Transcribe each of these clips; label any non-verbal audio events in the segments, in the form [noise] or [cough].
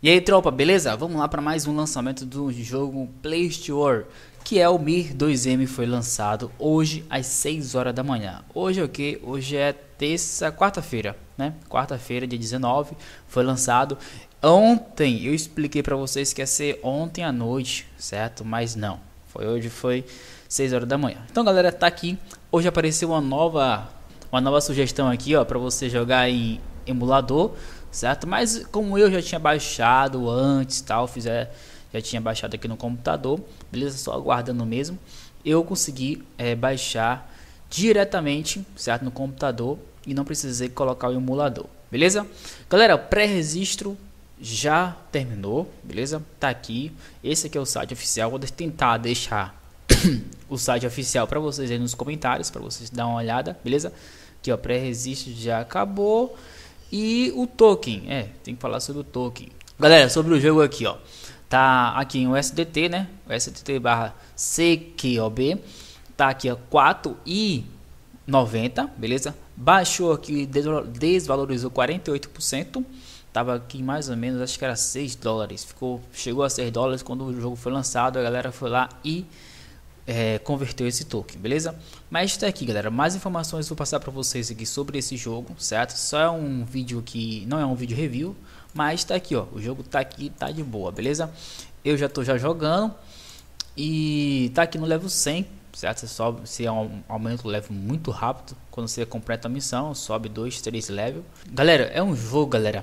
E aí, tropa, beleza? Vamos lá para mais um lançamento do jogo Play Store, que é o Mir 2M, foi lançado hoje às 6 horas da manhã. Hoje é o que? Hoje é terça, quarta-feira, né? Quarta-feira, dia 19, foi lançado. Ontem eu expliquei para vocês que ia ser ontem à noite, certo? Mas não, foi hoje, foi 6 horas da manhã. Então, galera, tá aqui. Hoje apareceu uma nova uma nova sugestão aqui, ó, para você jogar em emulador, certo? Mas como eu já tinha baixado antes, tal, fizer, é, já tinha baixado aqui no computador, beleza? Só aguardando mesmo, eu consegui é, baixar diretamente, certo? No computador e não precisei colocar o emulador, beleza? Galera, pré-registro já terminou, beleza? Tá aqui, esse aqui é o site oficial, vou tentar deixar [coughs] o site oficial para vocês aí nos comentários, para vocês dar uma olhada, beleza? Aqui ó, pré-registro já acabou. E o token, é, tem que falar sobre o token. Galera, sobre o jogo aqui, ó. Tá aqui em USDT, né? USDT barra CQOB. Tá aqui, ó, 4,90, beleza? Baixou aqui, desvalorizou 48%. Tava aqui mais ou menos, acho que era 6 dólares. Ficou, chegou a 6 dólares quando o jogo foi lançado. A galera foi lá e é, converteu esse token, beleza? Mas está aqui, galera. Mais informações vou passar para vocês aqui sobre esse jogo, certo? Só é um vídeo que não é um vídeo review, mas está aqui, ó. O jogo está aqui, tá de boa, beleza? Eu já estou já jogando e está aqui no level 100, certo? Você sobe, é aumenta o level muito rápido quando você completa a missão, sobe dois, três level. Galera, é um jogo, galera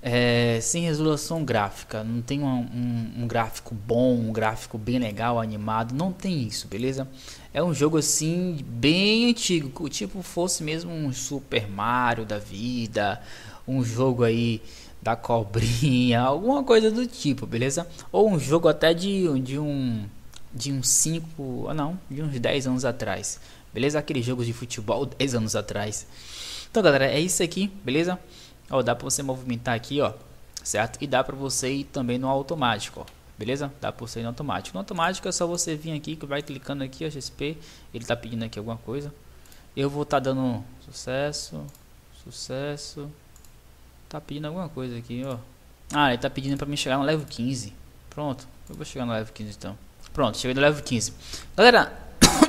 é, sem resolução gráfica, não tem um, um, um, gráfico bom, um gráfico bem legal, animado, não tem isso, beleza? É um jogo assim, bem antigo, tipo fosse mesmo um Super Mario da vida, um jogo aí da cobrinha, [laughs] alguma coisa do tipo, beleza? Ou um jogo até de, de um de uns 5, ah, não, de uns 10 anos atrás, beleza? Aqueles jogos de futebol 10 anos atrás. Então, galera, é isso aqui, beleza? Ó, dá para você movimentar aqui, ó, certo? E dá para você ir também no automático, ó. Beleza? Dá para você ir no automático. No automático é só você vir aqui, que vai clicando aqui, ó, XP. Ele tá pedindo aqui alguma coisa. Eu vou estar tá dando sucesso, sucesso. Tá pedindo alguma coisa aqui, ó. Ah, ele tá pedindo para mim chegar no level 15. Pronto, eu vou chegar no level 15 então. Pronto, cheguei no level 15. Galera,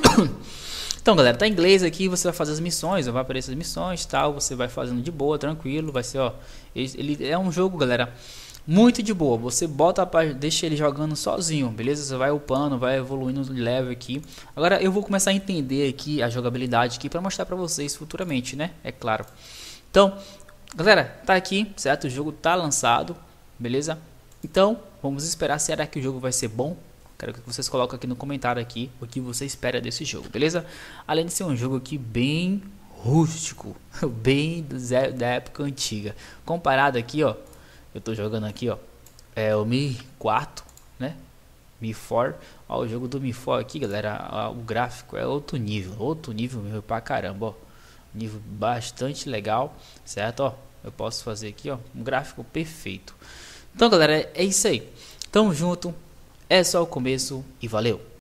[coughs] Então, galera, tá em inglês aqui, você vai fazer as missões, vai aparecer as missões tal, você vai fazendo de boa, tranquilo, vai ser, ó. Ele, ele é um jogo, galera, muito de boa. Você bota para, deixa ele jogando sozinho, beleza? Você vai upando, vai evoluindo de level aqui. Agora eu vou começar a entender aqui a jogabilidade aqui para mostrar para vocês futuramente, né? É claro. Então, galera, tá aqui, certo? O jogo tá lançado, beleza? Então, vamos esperar será que o jogo vai ser bom Quero que vocês coloquem aqui no comentário aqui o que você espera desse jogo, beleza? Além de ser um jogo aqui bem rústico, [laughs] bem zero, da época antiga. Comparado aqui, ó, eu tô jogando aqui, ó, é o Mi 4, né? Mi 4, ó, o jogo do Mi 4 aqui, galera, ó, o gráfico é outro nível, outro nível meu pra caramba, ó. Nível bastante legal, certo? Ó, eu posso fazer aqui, ó, um gráfico perfeito. Então, galera, é isso aí. Tamo junto. É só o começo e valeu!